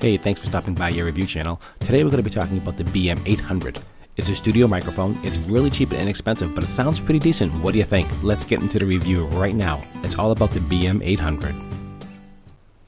Hey, thanks for stopping by your review channel. Today we're going to be talking about the BM800. It's a studio microphone, it's really cheap and inexpensive, but it sounds pretty decent. What do you think? Let's get into the review right now. It's all about the BM800.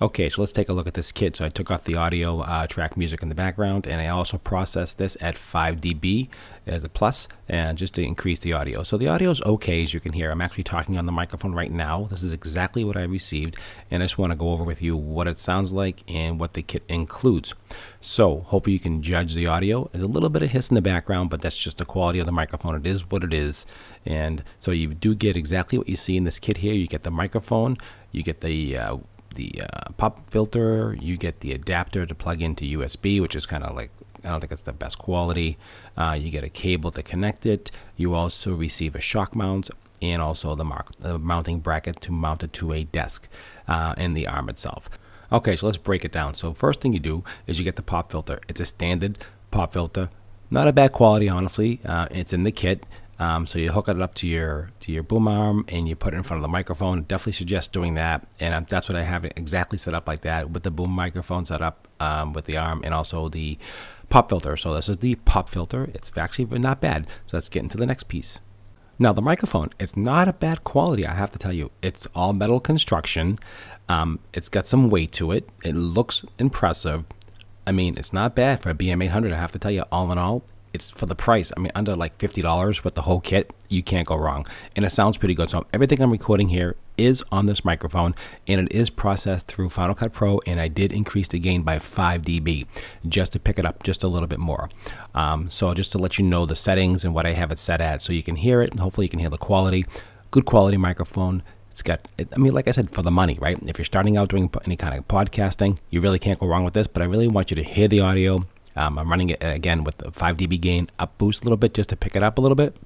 Okay, so let's take a look at this kit. So I took off the audio uh, track music in the background and I also processed this at 5 dB as a plus and just to increase the audio. So the audio is okay as you can hear. I'm actually talking on the microphone right now. This is exactly what I received and I just want to go over with you what it sounds like and what the kit includes. So hopefully you can judge the audio. There's a little bit of hiss in the background but that's just the quality of the microphone. It is what it is and so you do get exactly what you see in this kit here. You get the microphone, you get the uh, the uh, pop filter. You get the adapter to plug into USB, which is kind of like I don't think it's the best quality. Uh, you get a cable to connect it. You also receive a shock mount and also the, mark, the mounting bracket to mount it to a desk uh, and the arm itself. Okay, so let's break it down. So first thing you do is you get the pop filter. It's a standard pop filter. Not a bad quality, honestly. Uh, it's in the kit. Um, so you hook it up to your to your boom arm and you put it in front of the microphone. Definitely suggest doing that, and um, that's what I have exactly set up like that with the boom microphone set up um, with the arm and also the pop filter. So this is the pop filter. It's actually not bad. So let's get into the next piece. Now the microphone, it's not a bad quality, I have to tell you. It's all metal construction. Um, it's got some weight to it. It looks impressive. I mean, it's not bad for a BM800, I have to tell you. All in all, it's for the price. I mean, under like fifty dollars with the whole kit, you can't go wrong, and it sounds pretty good. So everything I'm recording here is on this microphone, and it is processed through Final Cut Pro, and I did increase the gain by 5 dB just to pick it up just a little bit more. Um, so just to let you know the settings and what I have it set at, so you can hear it, and hopefully you can hear the quality. Good quality microphone. It's got, I mean, like I said, for the money, right? If you're starting out doing any kind of podcasting, you really can't go wrong with this, but I really want you to hear the audio, um, I'm running it uh, again with the 5 dB gain up boost a little bit just to pick it up a little bit.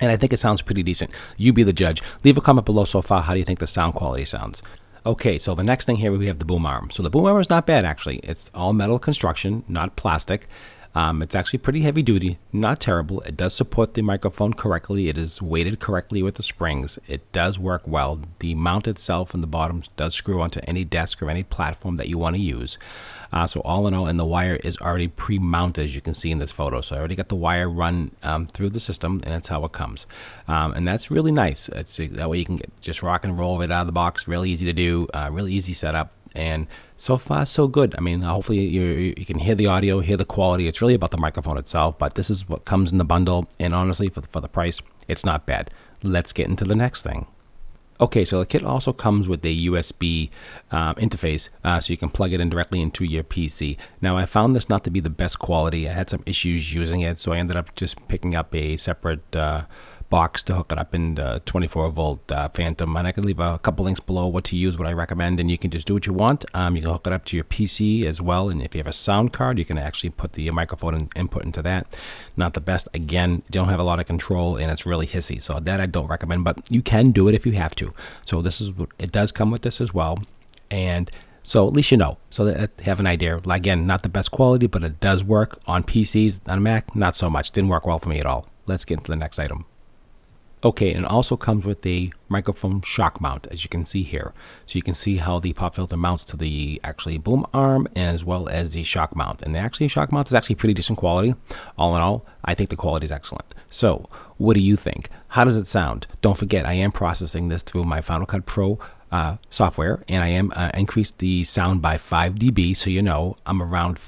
And I think it sounds pretty decent. You be the judge. Leave a comment below so far. How do you think the sound quality sounds? Okay, so the next thing here we have the boom arm. So the boom arm is not bad actually. It's all metal construction, not plastic. Um, it's actually pretty heavy duty, not terrible. It does support the microphone correctly. It is weighted correctly with the springs. It does work well. The mount itself and the bottom does screw onto any desk or any platform that you want to use. Uh, so all in all, and the wire is already pre-mounted as you can see in this photo. So I already got the wire run um, through the system and that's how it comes. Um, and that's really nice. It's, that way you can get, just rock and roll right out of the box. Really easy to do, uh, really easy setup and so far so good i mean hopefully you you can hear the audio hear the quality it's really about the microphone itself but this is what comes in the bundle and honestly for the, for the price it's not bad let's get into the next thing Okay, so the kit also comes with a USB um, interface, uh, so you can plug it in directly into your PC. Now, I found this not to be the best quality. I had some issues using it, so I ended up just picking up a separate uh, box to hook it up in the 24 volt uh, Phantom. And I can leave a couple links below what to use, what I recommend, and you can just do what you want. Um, you can hook it up to your PC as well. And if you have a sound card, you can actually put the microphone input into that. Not the best. Again, don't have a lot of control and it's really hissy. So that I don't recommend, but you can do it if you have to. So this is what it does come with this as well. And so at least you know. So that have an idea. Again, not the best quality, but it does work on PCs. On a Mac, not so much. Didn't work well for me at all. Let's get into the next item. Okay, and it also comes with a microphone shock mount, as you can see here. So you can see how the pop filter mounts to the actually boom arm as well as the shock mount. And the actually shock mount is actually pretty decent quality. All in all, I think the quality is excellent. So what do you think? How does it sound? Don't forget, I am processing this through my Final Cut Pro uh, software, and I am uh, increased the sound by 5 dB, so you know I'm around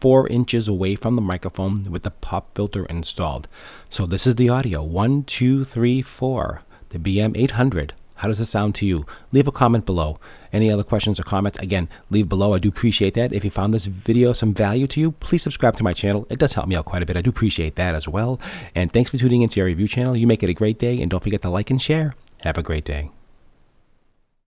four inches away from the microphone with the pop filter installed. So this is the audio, one, two, three, four, the BM800. How does it sound to you? Leave a comment below. Any other questions or comments, again, leave below. I do appreciate that. If you found this video some value to you, please subscribe to my channel. It does help me out quite a bit. I do appreciate that as well. And thanks for tuning into our review channel. You make it a great day, and don't forget to like and share. Have a great day.